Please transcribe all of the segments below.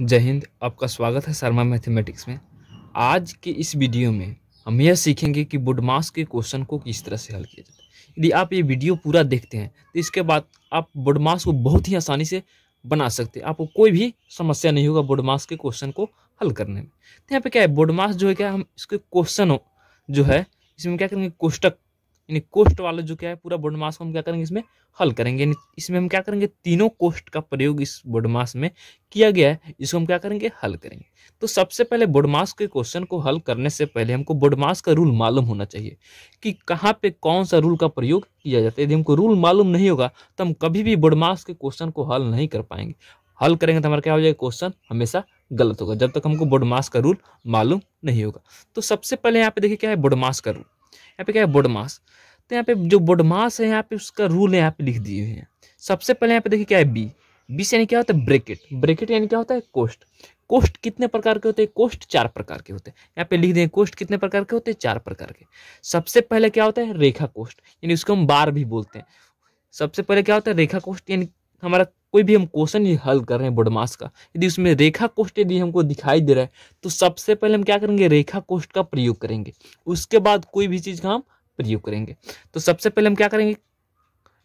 जय हिंद आपका स्वागत है शर्मा मैथमेटिक्स में आज के इस वीडियो में हम यह सीखेंगे कि बुडमास के क्वेश्चन को किस तरह से हल किया जाता है यदि आप ये वीडियो पूरा देखते हैं तो इसके बाद आप बुडमास को बहुत ही आसानी से बना सकते हैं आपको कोई भी समस्या नहीं होगा बुडमास के क्वेश्चन को हल करने में तो यहाँ पर क्या है बुडमास जो है क्या हम इसके क्वेश्चन जो है इसमें क्या करेंगे कोष्टक यानी कोस्ट वाला जो क्या है पूरा बुडमास को हम क्या करेंगे इसमें हल करेंगे यानी इसमें हम क्या करेंगे तीनों कोस्ट का प्रयोग इस बुडमास में किया गया है इसको हम क्या करेंगे हल करेंगे तो सबसे पहले बोडमास के क्वेश्चन को हल करने से पहले हमको बोडमास का रूल मालूम होना चाहिए कि कहाँ पे कौन सा रूल का प्रयोग किया जाता है यदि हमको रूल मालूम नहीं होगा तो हम कभी भी बोडमास के क्वेश्चन को हल नहीं कर पाएंगे हल करेंगे तो हमारा क्या हो जाएगा क्वेश्चन हमेशा गलत होगा जब तक हमको बोडमास का रूल मालूम नहीं होगा तो सबसे पहले यहाँ पे देखिए क्या है बोडमास का रूल यहाँ पे क्या है मास तो यहाँ पे जो मास है यहाँ पे उसका रूल है यहाँ पे लिख दिए हुए हैं सबसे पहले यहाँ पे देखिए क्या है बी बी से यानी क्या होता है ब्रेकेट ब्रेकेट यानी क्या होता है कोस्ट कोष्ट कितने प्रकार के होते हैं कोष्ट चार प्रकार के होते हैं यहाँ पे लिख दें कोष्ट कितने प्रकार के होते हैं चार प्रकार के सबसे पहले क्या होता है रेखा कोष्ट यानी उसको हम बार भी बोलते हैं सबसे पहले क्या होता है रेखा कोष्ट यानी हमारा कोई भी हम क्वेश्चन हल कर रहे हैं बोर्ड मास का यदि उसमें रेखा कोष्ट यदि हमको दिखाई दे रहा है तो सबसे पहले हम क्या करेंगे रेखा कोष्ट का प्रयोग करेंगे उसके बाद कोई भी चीज़ का हम प्रयोग करेंगे तो सबसे पहले हम क्या करेंगे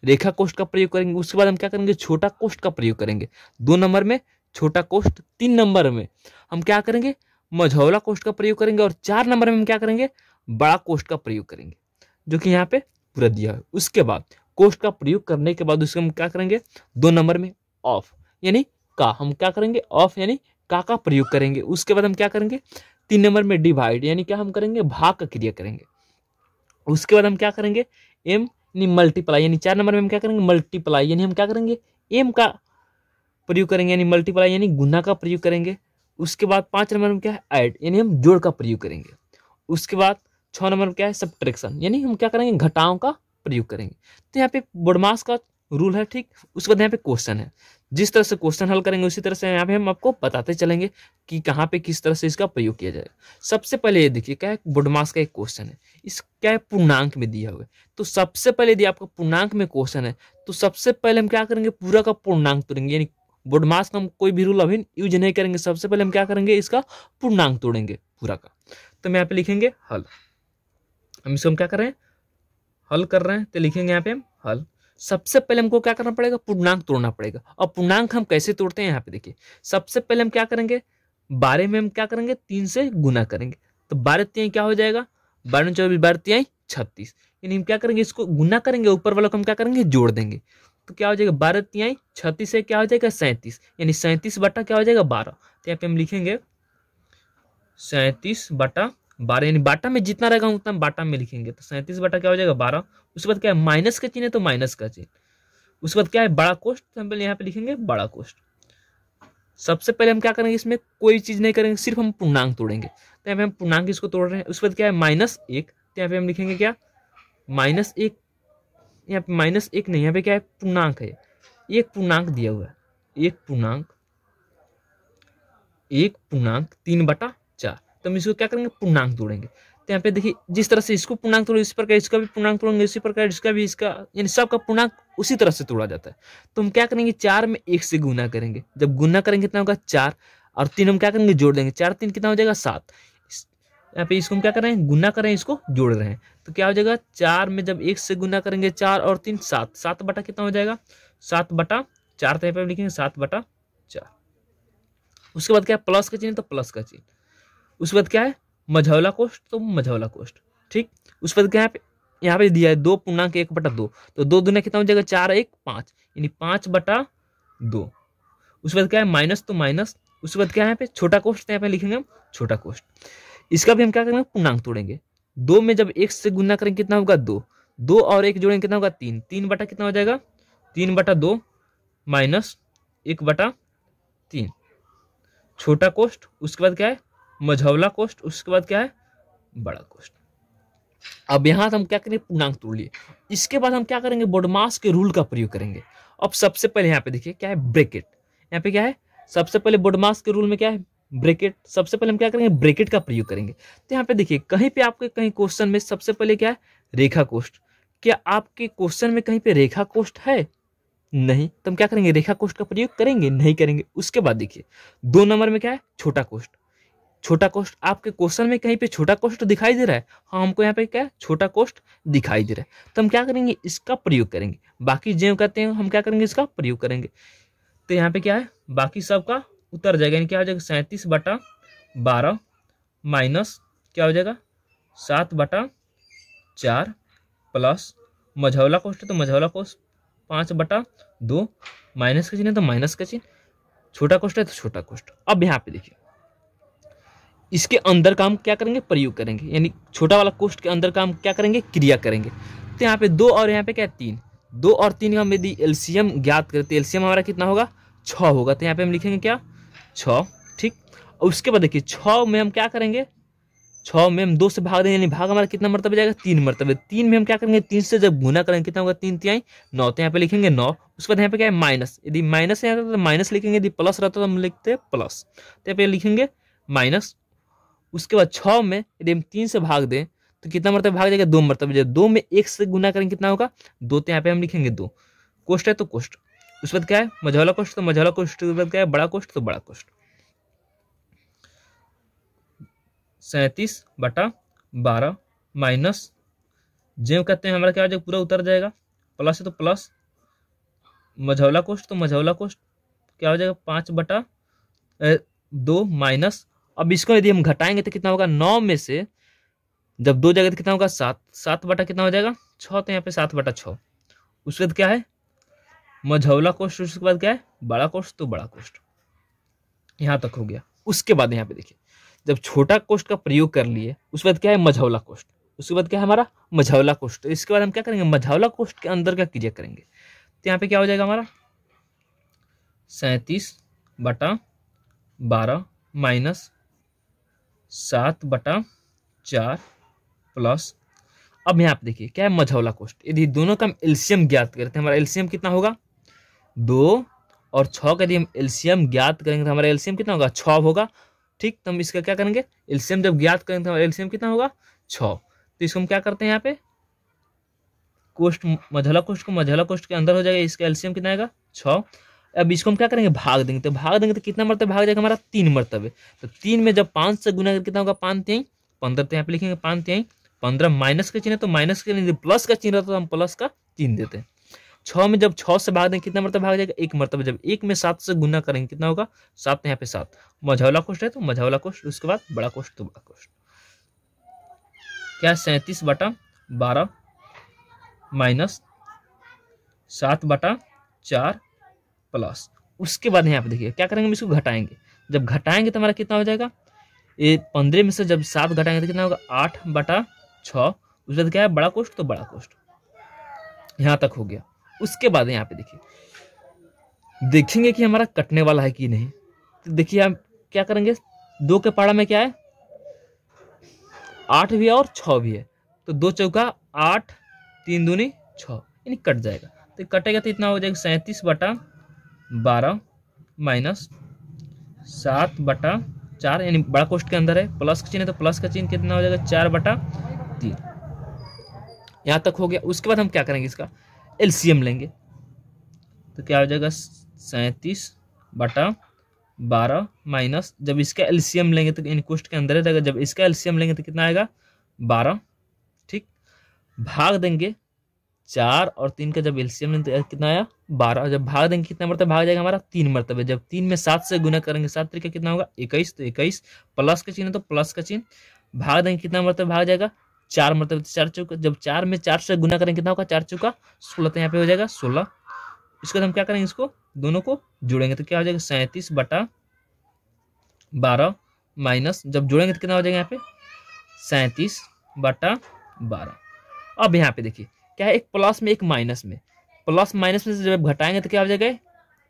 रेखा कोष्ट का प्रयोग करेंगे उसके बाद हम क्या करेंगे छोटा कोष्ट का प्रयोग करेंगे दो नंबर में छोटा कोष्ट तीन नंबर में हम क्या करेंगे मझौला कोष्ट का प्रयोग करेंगे और चार नंबर में हम क्या करेंगे बड़ा कोष्ट का प्रयोग करेंगे जो कि यहाँ पे पूरा दिया है उसके बाद कोष्ट का प्रयोग करने के बाद उसको हम क्या करेंगे दो नंबर में ऑफ यानी का हम क्या करेंगे ऑफ यानी का का प्रयोग करेंगे उसके बाद हम क्या करेंगे तीन नंबर में डिवाइड यानी क्या हम करेंगे भाग का क्रिया करेंगे उसके बाद हम क्या करेंगे एम यानी मल्टीप्लाई यानी चार नंबर में हम क्या करेंगे मल्टीप्लाई यानी हम क्या करेंगे एम का प्रयोग करेंगे यानी मल्टीप्लाई यानी गुना का प्रयोग करेंगे उसके बाद पाँच नंबर में क्या है ऐड यानी हम जोड़ का प्रयोग करेंगे उसके बाद छः नंबर में क्या है सब्ट्रैक्शन यानी हम क्या करेंगे घटाओं का प्रयोग करेंगे तो यहाँ पे बोडमास का रूल है ठीक उसके बाद यहाँ पे क्वेश्चन है जिस तरह से क्वेश्चन हल करेंगे उसी तरह से यहाँ पे हम आपको बताते चलेंगे कि कहाँ पे किस तरह से इसका प्रयोग किया जाएगा सबसे पहले ये देखिए क्या है बुडमास का एक क्वेश्चन है इस क्या है पूर्णांक में दिया हुआ है तो सबसे पहले यदि आपका पूर्णांक में क्वेश्चन है तो सबसे पहले हम क्या करेंगे पूरा का पूर्णांक तोड़ेंगे यानी बुडमास का हम कोई भी रूल अभी यूज नहीं करेंगे सबसे पहले हम क्या करेंगे इसका पूर्णांक तोड़ेंगे पूरा का तो हम यहाँ पे लिखेंगे हल हम इसको हम क्या कर रहे हैं हल कर रहे हैं तो लिखेंगे यहाँ पे हम हल सबसे पहले हमको क्या करना पड़ेगा पूर्णांक तोड़ना पड़ेगा और पूर्णांक हम कैसे तोड़ते हैं यहाँ पे देखिए सबसे पहले हम क्या करेंगे बारह में हम क्या करेंगे तीन से गुना करेंगे तो बारह तिहाई क्या हो जाएगा बारह चौबीस बारह तीन छत्तीस यानी हम क्या करेंगे इसको गुना करेंगे ऊपर वालों को हम क्या करेंगे जोड़ देंगे तो क्या हो जाएगा बारह तिहाई छत्तीस से क्या हो जाएगा सैंतीस यानी सैंतीस बटा क्या हो जाएगा बारह तो यहाँ पे हम लिखेंगे सैंतीस बटा बारह यानी बाटा में जितना रहेगा उतना बाटा में लिखेंगे तो सैंतीस बाटा क्या हो जाएगा बारह उसके बाद क्या है माइनस का चिन्ह है तो माइनस का चिन्ह उसके बाद क्या है बड़ा कोष्ट तो हम पहले यहाँ पे लिखेंगे बड़ा कोष्ट सबसे पहले हम क्या करेंगे इसमें कोई चीज़ नहीं करेंगे सिर्फ हम पूर्णांक तोड़ेंगे तो यहाँ पे हम पूर्णांक इसको तोड़ रहे हैं उसके बाद क्या है माइनस एक तो यहाँ पे हम लिखेंगे क्या माइनस एक यहाँ पे माइनस एक नहीं यहाँ पे क्या है पूर्णांक है एक पूर्णांक दिया हुआ है एक पूर्णांक एक पूर्णांक तीन बटा तो हम इसको क्या करेंगे पूर्णांक तोड़ेंगे तो यहाँ पे देखिए जिस तरह से इसको पूर्णांक तोड़ेंगे इस प्रकार इसका भी पूर्णांक तोड़ेंगे इसी प्रकार इसका भी इसका यानी सबका पूर्णांक उसी तरह से तोड़ा जाता है तो हम क्या करेंगे चार में एक से गुना करेंगे जब गुना करेंगे कितना होगा चार और तीन हम क्या करेंगे जोड़ देंगे चार तीन कितना हो जाएगा सात यहाँ पे इसको हम क्या कर रहे हैं गुना कर रहे हैं इसको जोड़ रहे हैं तो क्या हो जाएगा चार में जब एक से गुना करेंगे चार और तीन सात सात बटा कितना हो जाएगा सात बटा चार तो यहाँ पे लिखेंगे सात बटा चार उसके बाद क्या प्लस का चिन्ह तो प्लस का चिन्ह उसके बाद क्या है मझौला कोष्ट तो मझौला कोष्ट ठीक उसके बाद क्या है यहाँ पे दिया है दो पूर्णांक एक बटा दो तो दो दुनिया कितना हो जाएगा चार एक पाँच यानी पाँच बटा दो उसके बाद क्या है माइनस तो माइनस उसके बाद क्या है यहाँ पे छोटा कोष्ट तो यहाँ पे लिखेंगे हम छोटा कोष्ट इसका भी हम क्या करेंगे पूर्णांक तोड़ेंगे दो में जब एक से गुना करेंगे कितना होगा दो दो और एक जोड़ेंगे कितना होगा तीन तीन बटा कितना हो जाएगा तीन बटा दो माइनस एक बटा तीन छोटा कोष्ट उसके बाद क्या है मझौला कोष्ठ उसके बाद क्या है बड़ा कोष्ठ अब यहां हम क्या करेंगे पूर्णांक लिए इसके बाद हम क्या करेंगे बोडमास के रूल का प्रयोग करेंगे अब सबसे पहले यहाँ पे देखिए क्या है ब्रेकेट यहाँ पे क्या है सबसे पहले बोडमास के रूल में क्या है ब्रेकेट सबसे पहले हम क्या करेंगे ब्रेकेट का प्रयोग करेंगे तो यहाँ पे देखिए कहीं पे आपके कहीं क्वेश्चन में सबसे पहले क्या है रेखा कोष्ट क्या आपके क्वेश्चन में कहीं पे रेखा कोष्ट है नहीं तो हम क्या करेंगे रेखा कोष्ठ का प्रयोग करेंगे नहीं करेंगे उसके बाद देखिए दो नंबर में क्या है छोटा कोष्ट छोटा कोष्ट आपके क्वेश्चन में कहीं पे छोटा कोष्ट दिखाई दे रहा है हाँ हमको यहाँ पे क्या है छोटा कोष्ट दिखाई दे रहा है तो हम क्या करेंगे इसका प्रयोग करेंगे बाकी जो कहते हैं हम क्या करेंगे इसका प्रयोग करेंगे तो यहाँ पे क्या है बाकी सबका उत्तर जाएगा यानी क्या हो जाएगा सैंतीस बटा बारह माइनस क्या हो जाएगा सात बटा चार प्लस मझौला कोष्ट तो मझौला कोष्ट पाँच बटा दो माइनस का चिन्ह तो माइनस का चिन्ह छोटा कोष्ट है तो छोटा कोष्ट अब यहाँ पे देखिए इसके अंदर काम क्या करेंगे प्रयोग करेंगे यानी छोटा वाला कोष्ट के अंदर काम क्या करेंगे क्रिया करेंगे तो यहाँ पे दो और यहाँ पे क्या है तीन दो और तीन हम यदि एल्सियम ज्ञात करें तो हमारा कितना होगा छ होगा तो यहाँ पे हम लिखेंगे क्या छ ठीक और उसके बाद देखिए छ में हम क्या करेंगे छ में हम दो से भाग देंगे यानी भाग हमारा कितना मरतबे जाएगा तीन मरतबे तीन में हम क्या करेंगे तीन से जब गुना करेंगे कितना होगा तीन तिहाई नौ तो यहाँ पे लिखेंगे नौ उसके बाद यहाँ पे क्या है माइनस यदि माइनस यहाँ तो माइनस लिखेंगे यदि प्लस रहता तो हम लिखते हैं प्लस तो यहाँ पे लिखेंगे माइनस उसके बाद छः में यदि हम तीन से भाग दें तो कितना मरतब भाग जाएगा दो मरतब जाएगा दो में एक से गुना करेंगे कितना होगा दो तो यहाँ पे हम लिखेंगे दो कोष्ट है तो कोष्ट उसके बाद क्या है मझौला कोष्ट तो मझौला कोष्ट उसके बाद क्या है बड़ा कोष्ट तो बड़ा कोष्ट सैंतीस बटा बारह माइनस जेव कहते हैं हमारा क्या हो जाएगा पूरा उतर जाएगा प्लस है तो प्लस मझौला कोष्ट तो मझौला कोष्ट क्या हो जाएगा पाँच बटा दो माइनस अब इसको यदि हम घटाएंगे तो कितना होगा नौ में से जब दो जाएगा तो कितना होगा सात सात बटा कितना हो जाएगा छ तो यहाँ पे सात बटा छ उसके बाद क्या है मझौला कोष्ठ उसके बाद क्या है बड़ा कोष्ठ तो बड़ा कोष्ठ यहाँ तक हो गया उसके बाद यहाँ पे देखिए जब छोटा कोष्ठ का प्रयोग कर लिए उसके बाद क्या है मझौला कोष्ठ उसके बाद क्या है हमारा मझौला कोष्ठ तो इसके बाद हम क्या करेंगे मझौला कोष्ठ के अंदर क्या क्रिया करेंगे तो यहाँ पे क्या हो जाएगा हमारा सैतीस बटा बारह माइनस सात बटा चार प्लस अब यहाँ आप देखिए क्या है मझौला कोष्ट यदि दोनों का हम एल्शियम ज्ञात करते हैं तो हमारा एल्शियम कितना होगा दो और छ का यदि हम एल्शियम ज्ञात करेंगे तो हमारा एल्सियम कितना होगा छ होगा ठीक तो हम इसका क्या करेंगे एल्सियम जब ज्ञात करेंगे तो हमारा एल्सियम कितना होगा छ तो इसको हम क्या करते हैं यहाँ पे कोष्ट मझौला कोष्ट को मझौला कोष्ट के अंदर हो जाएगा इसका एल्सियम कितना आएगा छः अब इसको हम क्या करेंगे भाग देंगे तो भाग देंगे तो कितना मरतब भाग जाएगा हमारा तीन मरतबे तो तीन में जब पाँच से गुना कितना होगा पाँच त्याई पंद्रह तो यहाँ पे लिखेंगे पाँच त्याई पंद्रह माइनस का चिन्ह तो माइनस का प्लस का चिन्ह रहता तो हम प्लस का चिन्ह देते हैं छः में जब छः से भाग देंगे कितना मरतब भाग जाएगा एक मरतब जब एक में सात से गुना करेंगे कितना होगा सात यहाँ पे सात मझौला कोष्ट है तो मझौला कोष्ट उसके बाद बड़ा कोष्ट तो बड़ा कोष्ट क्या सैंतीस बटा बारह माइनस सात बटा चार प्लस उसके बाद यहाँ पे देखिए क्या करेंगे हम इसको घटाएंगे जब घटाएंगे तो हमारा कितना हो जाएगा ये पंद्रह में से जब सात घटाएंगे तो कितना होगा आठ बटा छ उसके बाद क्या है बड़ा कोष्ट तो बड़ा कोष्ट यहाँ तक हो गया उसके बाद यहाँ पे देखिए देखेंगे कि हमारा कटने वाला है कि नहीं तो देखिए हम क्या करेंगे दो के पाड़ा में क्या है आठ भी है और छ भी है तो दो चौका आठ तीन दूनी छ यानी कट जाएगा तो कटेगा तो इतना हो जाएगा सैंतीस बटा बारह माइनस सात बटा चार यानी बड़ा कोष्ट के अंदर है प्लस का चिन्ह है तो प्लस का चिन्ह कितना हो जाएगा चार बटा तीन यहाँ तक हो गया उसके बाद हम क्या करेंगे इसका एलसीएम लेंगे तो क्या हो जाएगा सैंतीस बटा बारह माइनस जब इसका एलसीएम लेंगे तो यानी कोष्ट के अंदर ही जब इसका एलसीएम लेंगे तो कितना आएगा बारह ठीक भाग देंगे चार और तीन का जब एलसीएम लेंगे तो कितना आया बारह जब भाग देंगे कितना मरतब भाग जाएगा हमारा तीन मरतबे जब तीन में सात से गुना करेंगे सात तरीका कितना होगा इक्कीस तो इक्कीस प्लस का चिन्ह तो प्लस का चिन्ह भाग देंगे कितना मरतब भाग जाएगा चार मरतब चार चौका जब चार में चार से गुना करेंगे कितना होगा चार चौका सोलह तो यहाँ पे हो जाएगा सोलह इसके बाद हम क्या करेंगे इसको दोनों को जुड़ेंगे तो क्या हो जाएगा सैंतीस बटा बारह माइनस जब जुड़ेंगे तो कितना हो जाएगा यहाँ पे सैंतीस बटा बारह अब यहाँ पे देखिए क्या है एक प्लस में एक माइनस में प्लस माइनस में से जब घटाएंगे तो क्या हो जाएगा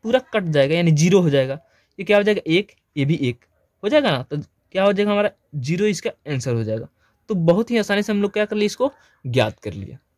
पूरा कट जाएगा यानी जीरो हो जाएगा ये क्या हो जाएगा एक ये भी एक हो जाएगा ना तो क्या हो जाएगा हमारा जीरो इसका आंसर हो जाएगा तो बहुत ही आसानी से हम लोग क्या कर लिए इसको ज्ञात कर लिया